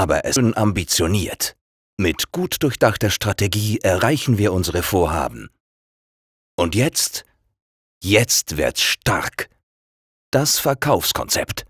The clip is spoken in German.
aber es ist ambitioniert. Mit gut durchdachter Strategie erreichen wir unsere Vorhaben. Und jetzt? Jetzt wird's stark. Das Verkaufskonzept.